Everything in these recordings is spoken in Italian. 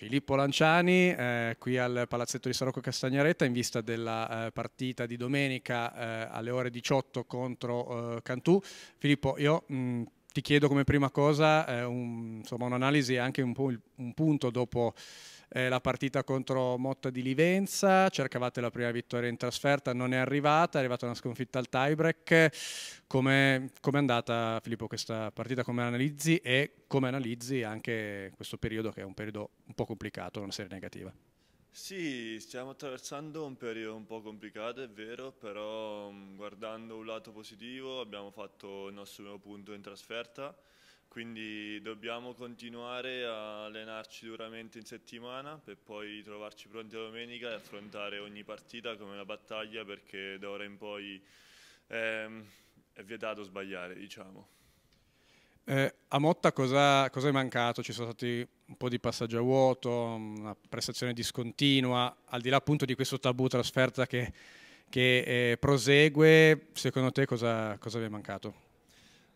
Filippo Lanciani eh, qui al Palazzetto di Sarocco Castagnaretta in vista della eh, partita di domenica eh, alle ore 18 contro eh, Cantù. Filippo, io mh, mm, ti chiedo come prima cosa eh, un'analisi un, e anche un, po il, un punto dopo eh, la partita contro Motta di Livenza, cercavate la prima vittoria in trasferta, non è arrivata, è arrivata una sconfitta al tiebreak. Come è andata Filippo questa partita, come analizzi e come analizzi anche questo periodo che è un periodo un po' complicato, una serie negativa? Sì, stiamo attraversando un periodo un po' complicato, è vero, però mm, guardando un lato positivo abbiamo fatto il nostro primo punto in trasferta quindi dobbiamo continuare a allenarci duramente in settimana per poi trovarci pronti la domenica e affrontare ogni partita come una battaglia perché da ora in poi ehm, è vietato sbagliare, diciamo. Eh, a Motta cosa, cosa, è mancato? Ci sono stati un po' di passaggi a vuoto, una prestazione discontinua, al di là appunto di questo tabù trasferta che, che eh, prosegue, secondo te cosa, cosa vi è mancato?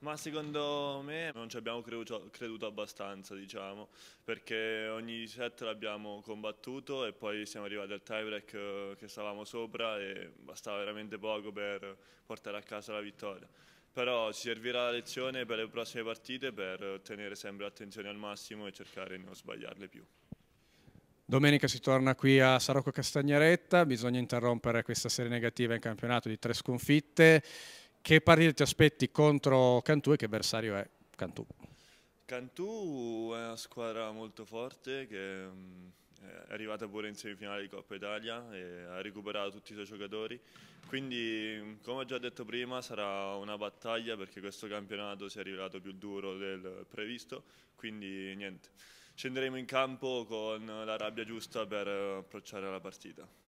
Ma secondo me non ci abbiamo creduto, creduto abbastanza, diciamo, perché ogni set l'abbiamo combattuto e poi siamo arrivati al tiebreak eh, che stavamo sopra e bastava veramente poco per portare a casa la vittoria però ci servirà la lezione per le prossime partite per tenere sempre l'attenzione al massimo e cercare di non sbagliarle più. Domenica si torna qui a Sarocco Castagnaretta, bisogna interrompere questa serie negativa in campionato di tre sconfitte. Che parere ti aspetti contro Cantù e che avversario è Cantù? Cantù è una squadra molto forte che eh, è arrivata pure in semifinale di Coppa Italia e ha recuperato tutti i suoi giocatori. Quindi, come ho già detto prima, sarà una battaglia perché questo campionato si è rivelato più duro del previsto. Quindi, niente, scenderemo in campo con la rabbia giusta per approcciare la partita.